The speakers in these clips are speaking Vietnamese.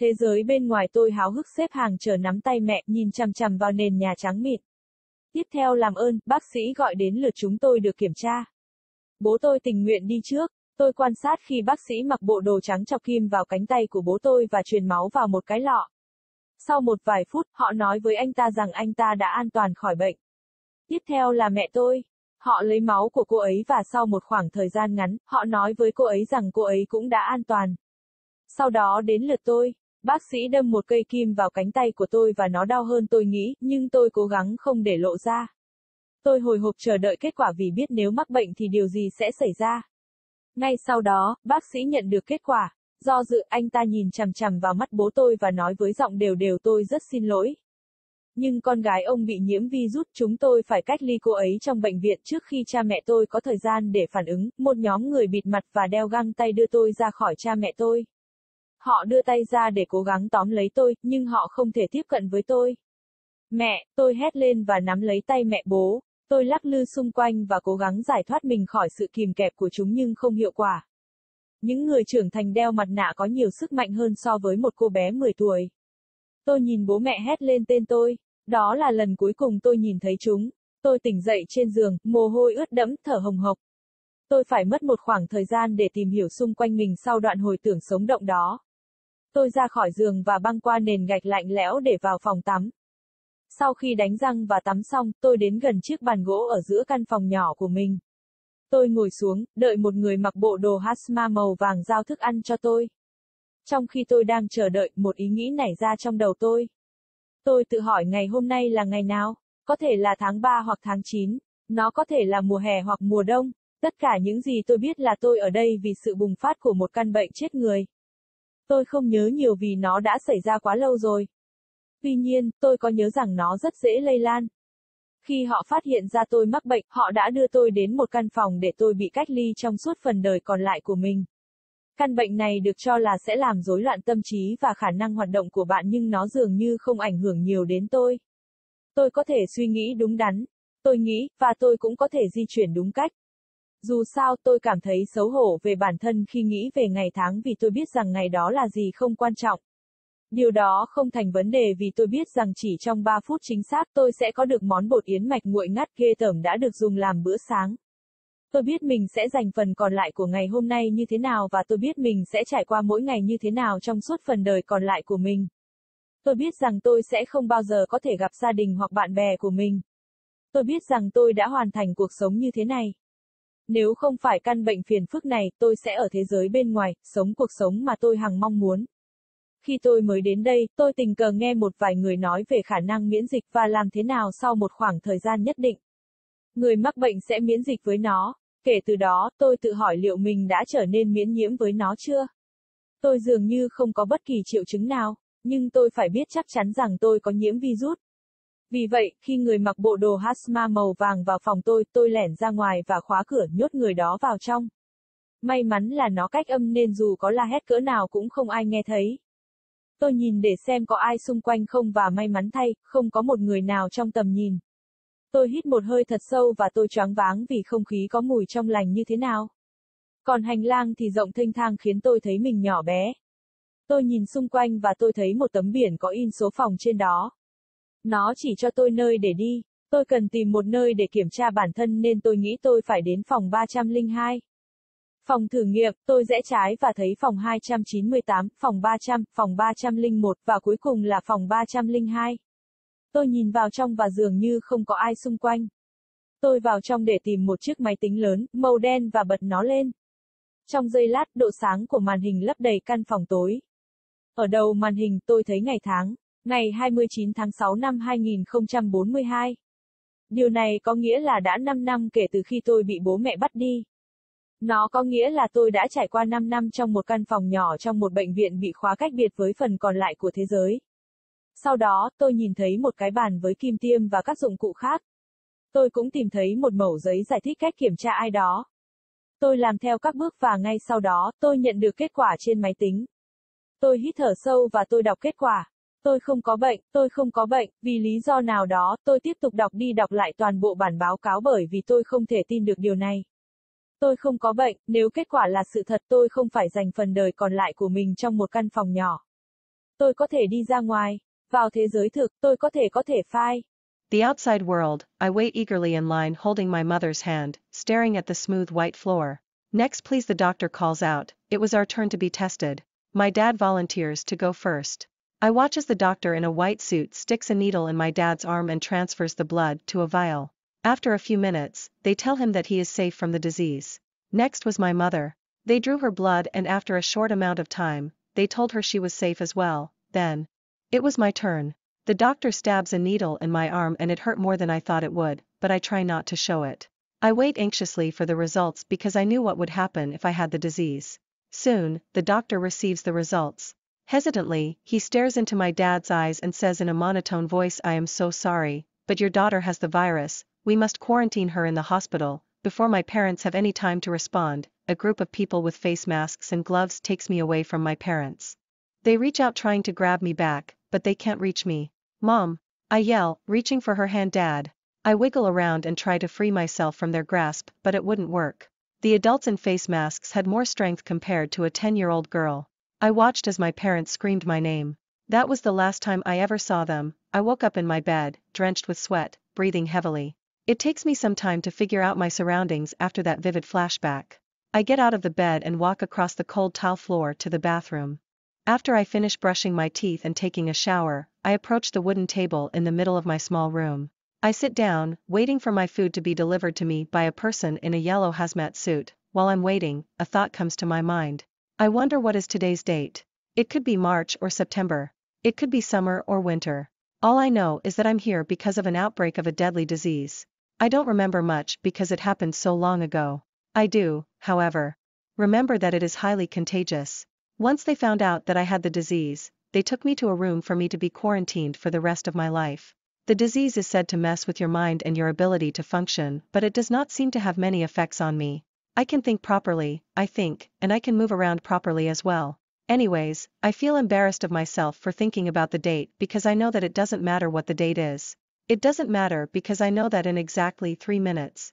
Thế giới bên ngoài tôi háo hức xếp hàng chờ nắm tay mẹ, nhìn chằm chằm vào nền nhà trắng mịt Tiếp theo làm ơn, bác sĩ gọi đến lượt chúng tôi được kiểm tra. Bố tôi tình nguyện đi trước, tôi quan sát khi bác sĩ mặc bộ đồ trắng chọc kim vào cánh tay của bố tôi và truyền máu vào một cái lọ. Sau một vài phút, họ nói với anh ta rằng anh ta đã an toàn khỏi bệnh. Tiếp theo là mẹ tôi. Họ lấy máu của cô ấy và sau một khoảng thời gian ngắn, họ nói với cô ấy rằng cô ấy cũng đã an toàn. Sau đó đến lượt tôi. Bác sĩ đâm một cây kim vào cánh tay của tôi và nó đau hơn tôi nghĩ, nhưng tôi cố gắng không để lộ ra. Tôi hồi hộp chờ đợi kết quả vì biết nếu mắc bệnh thì điều gì sẽ xảy ra. Ngay sau đó, bác sĩ nhận được kết quả. Do dự, anh ta nhìn chằm chằm vào mắt bố tôi và nói với giọng đều đều tôi rất xin lỗi. Nhưng con gái ông bị nhiễm virus, chúng tôi phải cách ly cô ấy trong bệnh viện trước khi cha mẹ tôi có thời gian để phản ứng. Một nhóm người bịt mặt và đeo găng tay đưa tôi ra khỏi cha mẹ tôi. Họ đưa tay ra để cố gắng tóm lấy tôi, nhưng họ không thể tiếp cận với tôi. Mẹ, tôi hét lên và nắm lấy tay mẹ bố, tôi lắc lư xung quanh và cố gắng giải thoát mình khỏi sự kìm kẹp của chúng nhưng không hiệu quả. Những người trưởng thành đeo mặt nạ có nhiều sức mạnh hơn so với một cô bé 10 tuổi. Tôi nhìn bố mẹ hét lên tên tôi, đó là lần cuối cùng tôi nhìn thấy chúng. Tôi tỉnh dậy trên giường, mồ hôi ướt đẫm, thở hồng hộc. Tôi phải mất một khoảng thời gian để tìm hiểu xung quanh mình sau đoạn hồi tưởng sống động đó. Tôi ra khỏi giường và băng qua nền gạch lạnh lẽo để vào phòng tắm. Sau khi đánh răng và tắm xong, tôi đến gần chiếc bàn gỗ ở giữa căn phòng nhỏ của mình. Tôi ngồi xuống, đợi một người mặc bộ đồ hasma màu vàng giao thức ăn cho tôi. Trong khi tôi đang chờ đợi, một ý nghĩ nảy ra trong đầu tôi. Tôi tự hỏi ngày hôm nay là ngày nào? Có thể là tháng 3 hoặc tháng 9, nó có thể là mùa hè hoặc mùa đông. Tất cả những gì tôi biết là tôi ở đây vì sự bùng phát của một căn bệnh chết người. Tôi không nhớ nhiều vì nó đã xảy ra quá lâu rồi. Tuy nhiên, tôi có nhớ rằng nó rất dễ lây lan. Khi họ phát hiện ra tôi mắc bệnh, họ đã đưa tôi đến một căn phòng để tôi bị cách ly trong suốt phần đời còn lại của mình. Căn bệnh này được cho là sẽ làm rối loạn tâm trí và khả năng hoạt động của bạn nhưng nó dường như không ảnh hưởng nhiều đến tôi. Tôi có thể suy nghĩ đúng đắn. Tôi nghĩ, và tôi cũng có thể di chuyển đúng cách. Dù sao tôi cảm thấy xấu hổ về bản thân khi nghĩ về ngày tháng vì tôi biết rằng ngày đó là gì không quan trọng. Điều đó không thành vấn đề vì tôi biết rằng chỉ trong 3 phút chính xác tôi sẽ có được món bột yến mạch nguội ngắt ghê tởm đã được dùng làm bữa sáng. Tôi biết mình sẽ dành phần còn lại của ngày hôm nay như thế nào và tôi biết mình sẽ trải qua mỗi ngày như thế nào trong suốt phần đời còn lại của mình. Tôi biết rằng tôi sẽ không bao giờ có thể gặp gia đình hoặc bạn bè của mình. Tôi biết rằng tôi đã hoàn thành cuộc sống như thế này. Nếu không phải căn bệnh phiền phức này, tôi sẽ ở thế giới bên ngoài, sống cuộc sống mà tôi hằng mong muốn. Khi tôi mới đến đây, tôi tình cờ nghe một vài người nói về khả năng miễn dịch và làm thế nào sau một khoảng thời gian nhất định. Người mắc bệnh sẽ miễn dịch với nó. Kể từ đó, tôi tự hỏi liệu mình đã trở nên miễn nhiễm với nó chưa? Tôi dường như không có bất kỳ triệu chứng nào, nhưng tôi phải biết chắc chắn rằng tôi có nhiễm virus. Vì vậy, khi người mặc bộ đồ hasma màu vàng vào phòng tôi, tôi lẻn ra ngoài và khóa cửa nhốt người đó vào trong. May mắn là nó cách âm nên dù có la hét cỡ nào cũng không ai nghe thấy. Tôi nhìn để xem có ai xung quanh không và may mắn thay, không có một người nào trong tầm nhìn. Tôi hít một hơi thật sâu và tôi choáng váng vì không khí có mùi trong lành như thế nào. Còn hành lang thì rộng thênh thang khiến tôi thấy mình nhỏ bé. Tôi nhìn xung quanh và tôi thấy một tấm biển có in số phòng trên đó. Nó chỉ cho tôi nơi để đi. Tôi cần tìm một nơi để kiểm tra bản thân nên tôi nghĩ tôi phải đến phòng 302. Phòng thử nghiệm, tôi rẽ trái và thấy phòng 298, phòng 300, phòng 301 và cuối cùng là phòng 302. Tôi nhìn vào trong và dường như không có ai xung quanh. Tôi vào trong để tìm một chiếc máy tính lớn, màu đen và bật nó lên. Trong giây lát, độ sáng của màn hình lấp đầy căn phòng tối. Ở đầu màn hình tôi thấy ngày tháng, ngày 29 tháng 6 năm 2042. Điều này có nghĩa là đã 5 năm kể từ khi tôi bị bố mẹ bắt đi. Nó có nghĩa là tôi đã trải qua 5 năm trong một căn phòng nhỏ trong một bệnh viện bị khóa cách biệt với phần còn lại của thế giới. Sau đó, tôi nhìn thấy một cái bàn với kim tiêm và các dụng cụ khác. Tôi cũng tìm thấy một mẩu giấy giải thích cách kiểm tra ai đó. Tôi làm theo các bước và ngay sau đó, tôi nhận được kết quả trên máy tính. Tôi hít thở sâu và tôi đọc kết quả tôi không có bệnh, tôi không có bệnh, vì lý do nào đó, tôi tiếp tục đọc đi đọc lại toàn bộ bản báo cáo bởi vì tôi không thể tin được điều này. Tôi không có bệnh, nếu kết quả là sự thật tôi không phải dành phần đời còn lại của mình trong một căn phòng nhỏ. Tôi có thể đi ra ngoài, vào thế giới thực, tôi có thể có thể phai. The outside world, I wait eagerly in line holding my mother's hand, staring at the smooth white floor. Next please the doctor calls out, it was our turn to be tested. My dad volunteers to go first. I watch as the doctor in a white suit sticks a needle in my dad's arm and transfers the blood to a vial. After a few minutes, they tell him that he is safe from the disease. Next was my mother. They drew her blood and after a short amount of time, they told her she was safe as well. Then, it was my turn. The doctor stabs a needle in my arm and it hurt more than I thought it would, but I try not to show it. I wait anxiously for the results because I knew what would happen if I had the disease. Soon, the doctor receives the results, Hesitantly, he stares into my dad's eyes and says in a monotone voice I am so sorry, but your daughter has the virus, we must quarantine her in the hospital, before my parents have any time to respond, a group of people with face masks and gloves takes me away from my parents. They reach out trying to grab me back, but they can't reach me. Mom, I yell, reaching for her hand dad. I wiggle around and try to free myself from their grasp, but it wouldn't work. The adults in face masks had more strength compared to a 10-year-old girl. I watched as my parents screamed my name. That was the last time I ever saw them. I woke up in my bed, drenched with sweat, breathing heavily. It takes me some time to figure out my surroundings after that vivid flashback. I get out of the bed and walk across the cold tile floor to the bathroom. After I finish brushing my teeth and taking a shower, I approach the wooden table in the middle of my small room. I sit down, waiting for my food to be delivered to me by a person in a yellow hazmat suit. While I'm waiting, a thought comes to my mind. I wonder what is today's date. It could be March or September. It could be summer or winter. All I know is that I'm here because of an outbreak of a deadly disease. I don't remember much because it happened so long ago. I do, however, remember that it is highly contagious. Once they found out that I had the disease, they took me to a room for me to be quarantined for the rest of my life. The disease is said to mess with your mind and your ability to function, but it does not seem to have many effects on me. I can think properly, I think, and I can move around properly as well. Anyways, I feel embarrassed of myself for thinking about the date because I know that it doesn't matter what the date is. It doesn't matter because I know that in exactly three minutes.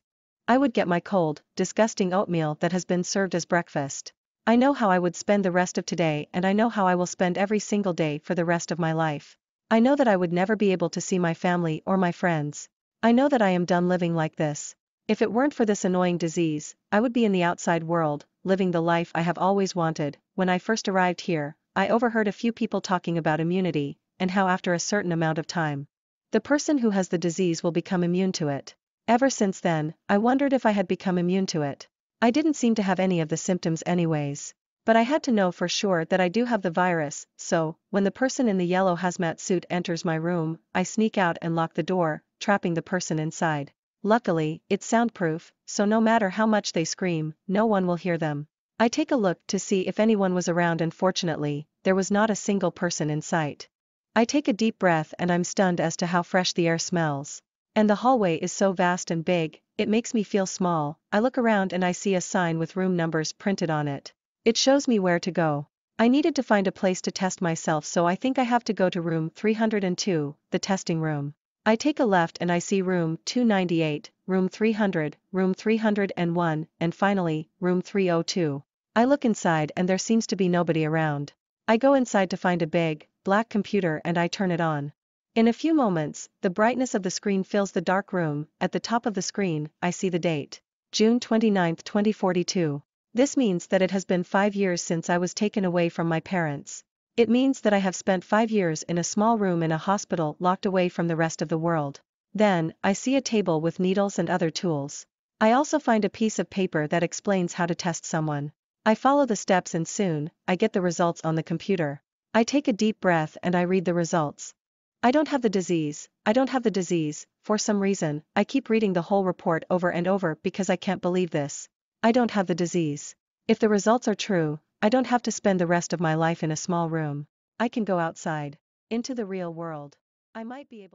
I would get my cold, disgusting oatmeal that has been served as breakfast. I know how I would spend the rest of today and I know how I will spend every single day for the rest of my life. I know that I would never be able to see my family or my friends. I know that I am done living like this. If it weren't for this annoying disease, I would be in the outside world, living the life I have always wanted. When I first arrived here, I overheard a few people talking about immunity, and how after a certain amount of time, the person who has the disease will become immune to it. Ever since then, I wondered if I had become immune to it. I didn't seem to have any of the symptoms anyways. But I had to know for sure that I do have the virus, so, when the person in the yellow hazmat suit enters my room, I sneak out and lock the door, trapping the person inside. Luckily, it's soundproof, so no matter how much they scream, no one will hear them. I take a look to see if anyone was around and fortunately, there was not a single person in sight. I take a deep breath and I'm stunned as to how fresh the air smells. And the hallway is so vast and big, it makes me feel small, I look around and I see a sign with room numbers printed on it. It shows me where to go. I needed to find a place to test myself so I think I have to go to room 302, the testing room. I take a left and I see room 298, room 300, room 301, and finally, room 302. I look inside and there seems to be nobody around. I go inside to find a big, black computer and I turn it on. In a few moments, the brightness of the screen fills the dark room, at the top of the screen, I see the date. June 29, 2042. This means that it has been five years since I was taken away from my parents. It means that I have spent five years in a small room in a hospital locked away from the rest of the world. Then, I see a table with needles and other tools. I also find a piece of paper that explains how to test someone. I follow the steps and soon, I get the results on the computer. I take a deep breath and I read the results. I don't have the disease, I don't have the disease, for some reason, I keep reading the whole report over and over because I can't believe this. I don't have the disease. If the results are true, I don't have to spend the rest of my life in a small room. I can go outside, into the real world. I might be able